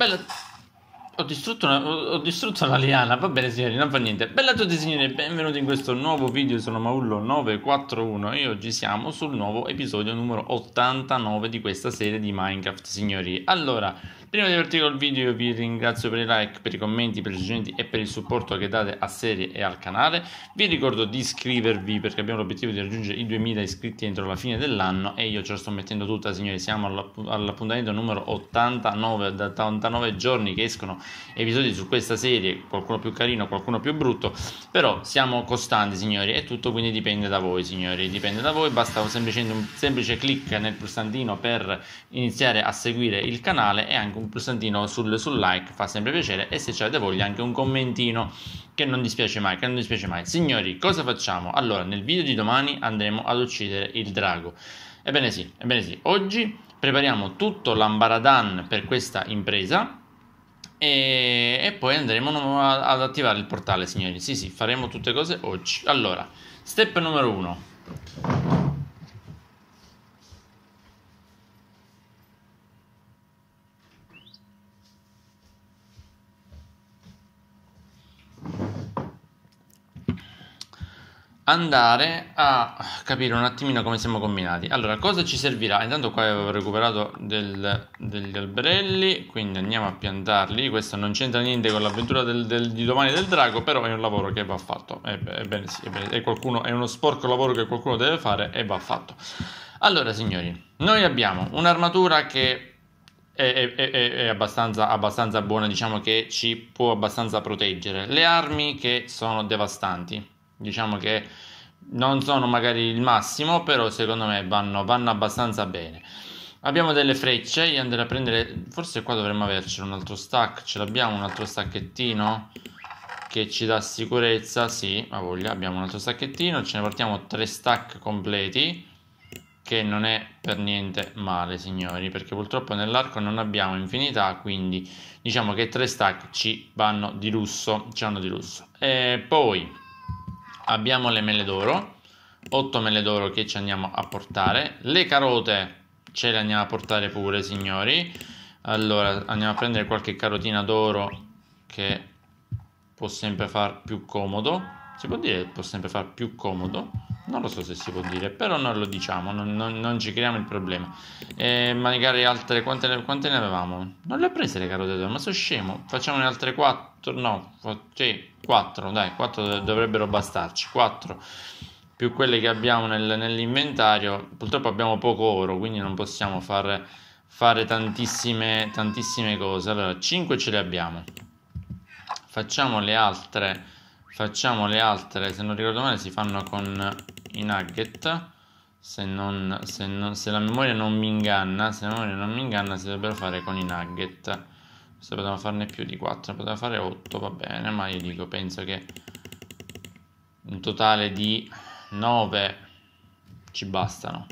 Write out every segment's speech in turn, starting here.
Bella... Ho distrutto, una, ho distrutto la liana, va bene signori, non fa niente. Bella a tutti signori, benvenuti in questo nuovo video, sono Maullo941 e oggi siamo sul nuovo episodio numero 89 di questa serie di Minecraft signori. Allora... Prima di partire col video io vi ringrazio per i like, per i commenti, per i suggerimenti e per il supporto che date a serie e al canale. Vi ricordo di iscrivervi perché abbiamo l'obiettivo di raggiungere i 2000 iscritti entro la fine dell'anno e io ce la sto mettendo tutta signori, siamo all'appuntamento numero 89, da 89 giorni che escono episodi su questa serie, qualcuno più carino, qualcuno più brutto, però siamo costanti signori e tutto quindi dipende da voi signori, dipende da voi, basta semplicemente un semplice clic nel pulsantino per iniziare a seguire il canale e anche un un pulsantino sul, sul like fa sempre piacere e se avete voglia anche un commentino che non dispiace mai, che non dispiace mai. Signori, cosa facciamo? Allora, nel video di domani andremo ad uccidere il drago. Ebbene sì, ebbene sì, oggi prepariamo tutto l'ambaradan per questa impresa e, e poi andremo ad attivare il portale, signori. Sì, sì, faremo tutte cose oggi. Allora, step numero uno. andare a capire un attimino come siamo combinati. Allora, cosa ci servirà? Intanto qua avevo recuperato del, degli alberelli, quindi andiamo a piantarli. Questo non c'entra niente con l'avventura del, del, di domani del drago, però è un lavoro che va fatto. Ebbene sì, ebbene, è, qualcuno, è uno sporco lavoro che qualcuno deve fare e va fatto. Allora, signori, noi abbiamo un'armatura che è, è, è abbastanza, abbastanza, buona, diciamo che ci può abbastanza proteggere. Le armi che sono devastanti diciamo che non sono magari il massimo, però secondo me vanno, vanno abbastanza bene. Abbiamo delle frecce, io andrei a prendere, forse qua dovremmo averci un altro stack, ce l'abbiamo un altro stacchettino che ci dà sicurezza, sì, ma voglia, abbiamo un altro stacchettino, ce ne portiamo tre stack completi, che non è per niente male signori, perché purtroppo nell'arco non abbiamo infinità, quindi diciamo che tre stack ci vanno di lusso, ci hanno di lusso. E poi abbiamo le mele d'oro, 8 mele d'oro che ci andiamo a portare, le carote ce le andiamo a portare pure signori, allora andiamo a prendere qualche carotina d'oro che può sempre far più comodo, si può dire che può sempre far più comodo, non lo so se si può dire, però non lo diciamo, non, non, non ci creiamo il problema. E eh, magari altre, quante ne, quante ne, avevamo? Non le ho prese le carote, ma sono scemo. Facciamone altre 4, no, sì, 4, dai, 4 dovrebbero bastarci, 4 più quelle che abbiamo nel, nell'inventario. Purtroppo abbiamo poco oro, quindi non possiamo fare, fare tantissime, tantissime cose. Allora, 5 ce le abbiamo. Facciamo le altre facciamo le altre se non ricordo male si fanno con i nugget se, non, se, non, se, la memoria non mi inganna se la memoria non mi inganna si dovrebbero fare con i nugget se potevamo farne più di 4 poteva fare 8 va bene ma io dico penso che un totale di 9 ci bastano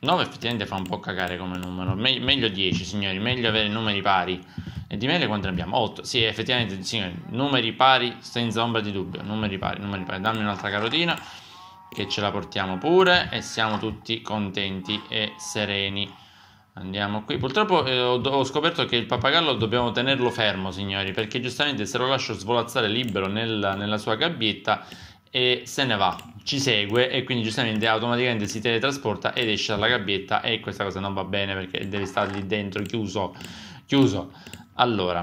9 effettivamente fa un po' cagare come numero Me meglio 10 signori meglio avere numeri pari e di mele quanti ne abbiamo? 8 sì effettivamente signori numeri pari senza ombra di dubbio numeri pari numeri pari dammi un'altra carotina che ce la portiamo pure e siamo tutti contenti e sereni. Andiamo qui. Purtroppo eh, ho, ho, scoperto che il pappagallo dobbiamo tenerlo fermo, signori, perché giustamente se lo lascio svolazzare libero nel, nella sua gabbietta e se ne va, ci segue e quindi giustamente automaticamente si teletrasporta ed esce dalla gabbietta e questa cosa non va bene perché deve stare lì dentro chiuso. chiuso. Allora,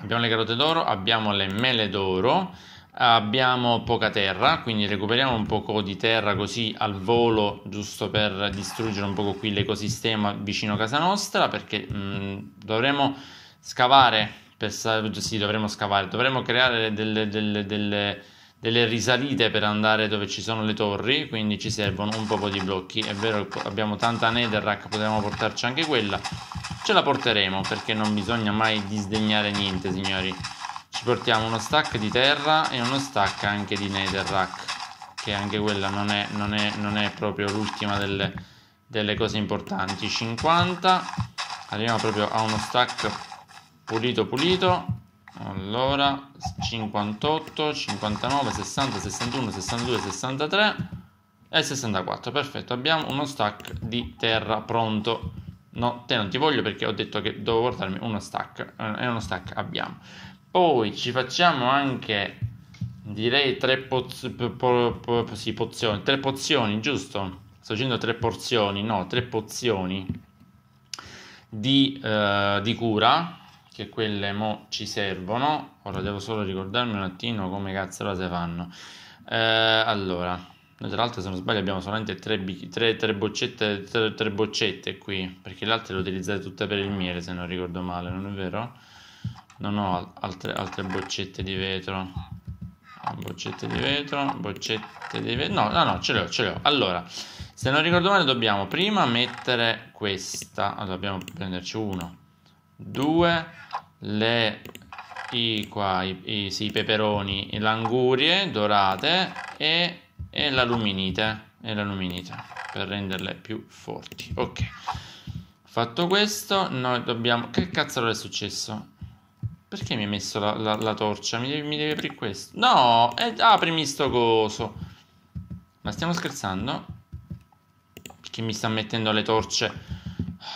abbiamo le carote d'oro, abbiamo le mele d'oro abbiamo poca terra, quindi recuperiamo un poco di terra così al volo, giusto per distruggere un poco qui l'ecosistema vicino a casa nostra, perché mh, dovremo scavare, per, sì, dovremo scavare, dovremo creare delle, delle, delle, delle, risalite per andare dove ci sono le torri, quindi ci servono un po' di blocchi, è vero abbiamo tanta netherrack, potremmo portarci anche quella, ce la porteremo perché non bisogna mai disdegnare niente signori portiamo uno stack di terra e uno stack anche di netherrack che anche quella non è, non è, non è proprio l'ultima delle, delle cose importanti 50 arriviamo proprio a uno stack pulito pulito allora 58 59 60 61 62 63 e 64 perfetto abbiamo uno stack di terra pronto no te non ti voglio perché ho detto che devo portarmi uno stack eh, e uno stack abbiamo poi ci facciamo anche, direi, tre, poz- po- po- sì, pozioni, tre pozioni, giusto? Sto facendo tre porzioni, no, tre pozioni di, eh, di cura, che quelle mo ci servono. Ora devo solo ricordarmi un attimo come cazzo se fanno. Eh, allora, noi tra l'altro se non sbaglio abbiamo solamente tre, tre, tre, boccette, tre boccette, qui, perché le altre le utilizzate tutte per il miele se non ricordo male, non è vero? non ho altre, altre boccette di vetro boccette di vetro boccette di vetro no no no ce le ho ce le ho allora se non ricordo male dobbiamo prima mettere questa allora dobbiamo prenderci uno due le i, qua, i, i, sì, i peperoni le angurie dorate e, e l'aluminite e l'aluminite per renderle più forti ok fatto questo noi dobbiamo che cazzo è successo perché mi hai messo la, la, la torcia? Mi devi, mi devi, aprire questo. No, eh, aprimi sto coso. Ma stiamo scherzando? Perché mi sta mettendo le torce?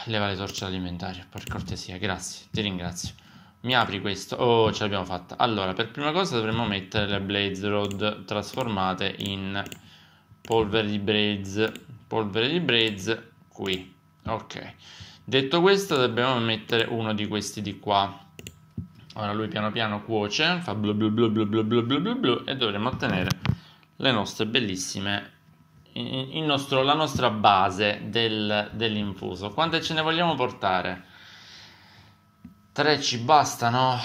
Leva le torce dall'inventario, per cortesia. Grazie, ti ringrazio. Mi apri questo? Oh, ce l'abbiamo fatta. Allora, per prima cosa dovremmo mettere le Blaze Rod trasformate in polvere di Blaze. Polvere di Blaze qui. Ok. Detto questo, dobbiamo mettere uno di questi di qua. Ora lui piano piano cuoce, fa blu blu blu blu blu blu blu blu blu e dovremo ottenere le nostre bellissime nostro, la nostra base del, dell'infuso. Quante ce ne vogliamo portare? Tre ci bastano?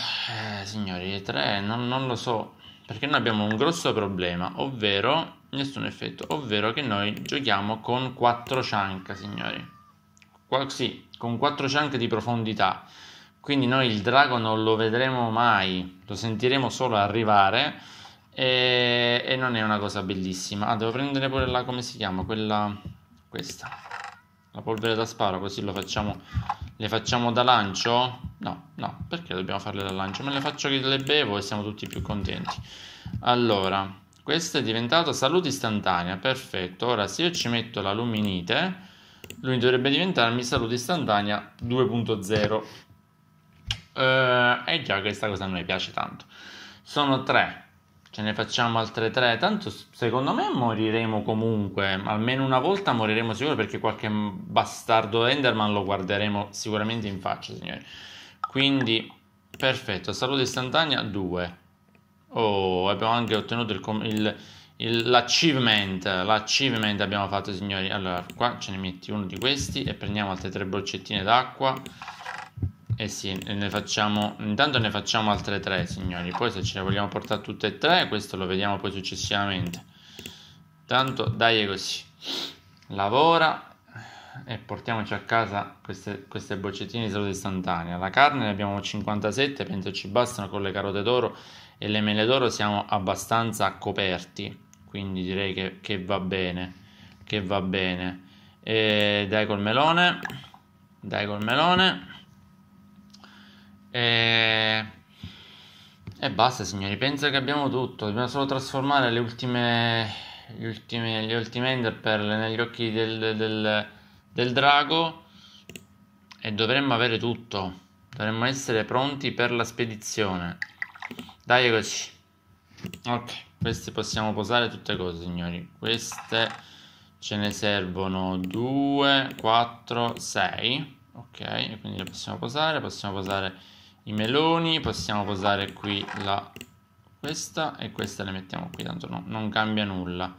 Eh, signori, tre non, non lo so, perché noi abbiamo un grosso problema, ovvero nessun effetto, ovvero che noi giochiamo con quattro chunk, signori. Qua, sì, con quattro chunk di profondità. Quindi noi il drago non lo vedremo mai, lo sentiremo solo arrivare e, e non è una cosa bellissima. Ah, devo prendere pure la, come si chiama? Quella, questa, la polvere da sparo, così lo facciamo, le facciamo da lancio? No, no, perché dobbiamo farle da lancio? Me le faccio che le bevo e siamo tutti più contenti. Allora, questa è diventata salute istantanea, perfetto. Ora se io ci metto la luminite, lui dovrebbe diventarmi salute istantanea 2.0. Uh, e già questa cosa non mi piace tanto. Sono tre, ce ne facciamo altre tre. Tanto secondo me moriremo comunque, almeno una volta moriremo sicuro perché qualche bastardo Enderman lo guarderemo sicuramente in faccia, signori. Quindi, perfetto, salute istantanea 2. Oh, abbiamo anche ottenuto l'achievement, l'achievement abbiamo fatto signori. Allora, qua ce ne metti uno di questi e prendiamo altre tre boccettine d'acqua. Eh sì, ne facciamo, intanto ne facciamo altre tre, signori. Poi se ce ne vogliamo portare tutte e tre, questo lo vediamo poi successivamente. Tanto dai è così. Lavora e portiamoci a casa queste, queste boccettine di salute istantanea. La carne ne abbiamo 57, penso ci bastano con le carote d'oro e le mele d'oro siamo abbastanza coperti. Quindi direi che, che va bene. Che va bene. E dai col melone. Dai col melone e... e basta signori, penso che abbiamo tutto, dobbiamo solo trasformare le ultime, gli ultimi, gli ultimi ender pearl negli occhi del, del, del drago e dovremmo avere tutto, dovremmo essere pronti per la spedizione. Dai eccoci. Ok, queste possiamo posare tutte cose signori, queste ce ne servono 2, 4, 6 ok, quindi le possiamo posare, possiamo posare i meloni, possiamo posare qui la, questa e questa le mettiamo qui, tanto no, non cambia nulla,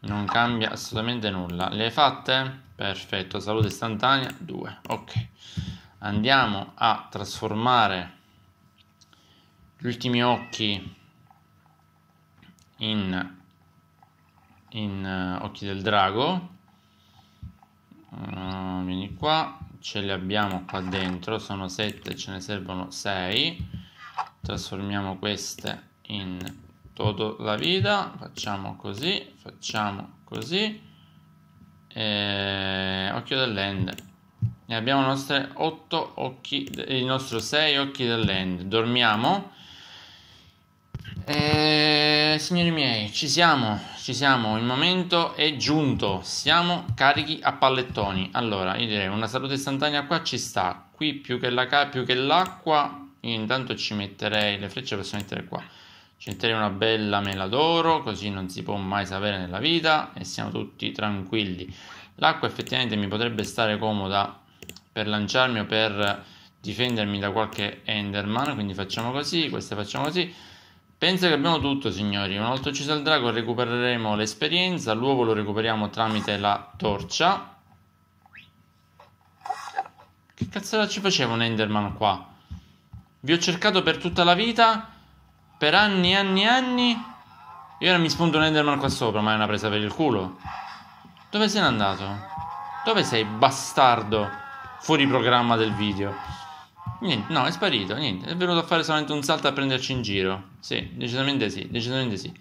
non cambia assolutamente nulla. Le hai fatte? Perfetto, salute istantanea 2, ok. Andiamo a trasformare gli ultimi occhi in, in uh, occhi del drago. Uh, vieni qua ce le abbiamo qua dentro sono 7 ce ne servono 6 trasformiamo queste in todo la vita facciamo così facciamo così e... occhio dell'end e abbiamo nostre 8 occhi il nostro 6 occhi dell'end dormiamo eh, signori miei, ci siamo, ci siamo, il momento è giunto, siamo carichi a pallettoni. Allora, io direi una salute istantanea qua ci sta, qui più che, la, più che l'acqua, io intanto ci metterei, le frecce posso mettere qua, ci metterei una bella mela d'oro, così non si può mai sapere nella vita e siamo tutti tranquilli. L'acqua effettivamente mi potrebbe stare comoda per lanciarmi o per difendermi da qualche Enderman, quindi facciamo così, queste facciamo così. Penso che abbiamo tutto, signori. Una volta ucciso il drago recupereremo l'esperienza, l'uovo lo recuperiamo tramite la torcia. Che cazzo ci faceva un Enderman qua? Vi ho cercato per tutta la vita, per anni e anni e anni. Io ora mi spunto un Enderman qua sopra, ma è una presa per il culo. Dove sei andato? Dove sei, bastardo? Fuori programma del video. Niente, no, è sparito, niente, è venuto a fare solamente un salto a prenderci in giro. Sì, decisamente sì, decisamente sì.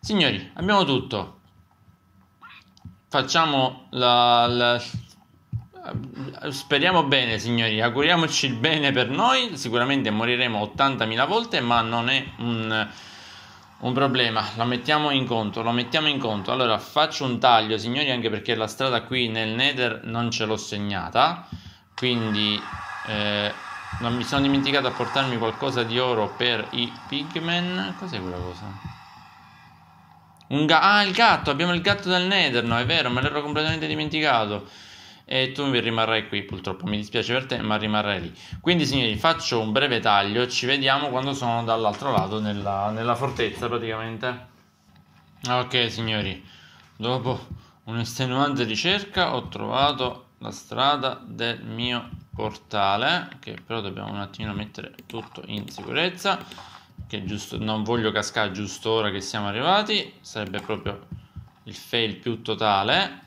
Signori, abbiamo tutto. Facciamo la, la speriamo bene, signori, auguriamoci il bene per noi. Sicuramente moriremo 80.000 volte, ma non è un, un, problema. Lo mettiamo in conto, lo mettiamo in conto. Allora, faccio un taglio, signori, anche perché la strada qui nel Nether non ce l'ho segnata. Quindi... Eh, non mi sono dimenticato a portarmi qualcosa di oro per i pigmen. Cos'è quella cosa? Un ga- ah, il gatto! Abbiamo il gatto del Nether, no, è vero, me l'ero completamente dimenticato. E tu rimarrai qui, purtroppo, mi dispiace per te, ma rimarrai lì. Quindi, signori, faccio un breve taglio, ci vediamo quando sono dall'altro lato, nella, nella fortezza, praticamente. Ok, signori, dopo un'estenuante ricerca ho trovato la strada del mio portale che però dobbiamo un attimino mettere tutto in sicurezza che giusto, non voglio cascare giusto ora che siamo arrivati sarebbe proprio il fail più totale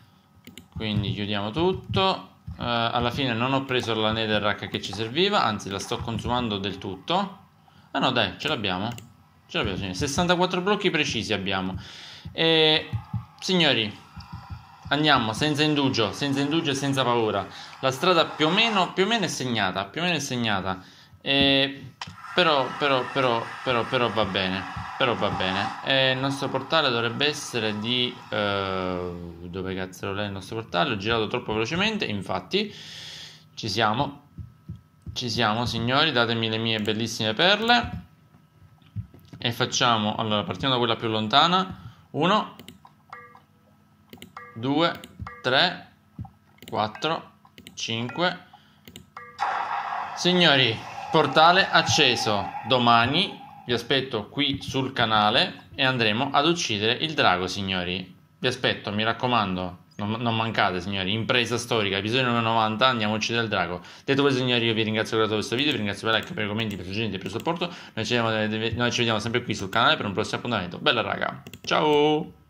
quindi chiudiamo tutto uh, alla fine non ho preso la netherrack che ci serviva anzi la sto consumando del tutto ah no dai ce l'abbiamo ce l'abbiamo 64 blocchi precisi abbiamo e signori Andiamo senza indugio, senza indugio e senza paura. La strada più o meno, più o meno è segnata, più o meno è segnata. E però, però, però, però, però va bene. Però va bene. E il nostro portale dovrebbe essere di... Uh, dove cazzo è il nostro portale? Ho girato troppo velocemente, infatti. Ci siamo. Ci siamo, signori. Datemi le mie bellissime perle. E facciamo... Allora, partiamo da quella più lontana. 1, 2, 3, 4, 5. Signori, portale acceso. Domani vi aspetto qui sul canale e andremo ad uccidere il drago, signori. Vi aspetto, mi raccomando. Non, non mancate, signori. Impresa storica, episodio numero 90. Andiamo a uccidere il drago. Detto questo, signori, io vi ringrazio per questo video. Vi ringrazio per like, per i commenti, per i suggerimenti, per il supporto. Noi ci, vediamo, eh, noi ci vediamo sempre qui sul canale per un prossimo appuntamento. Bella, raga. Ciao.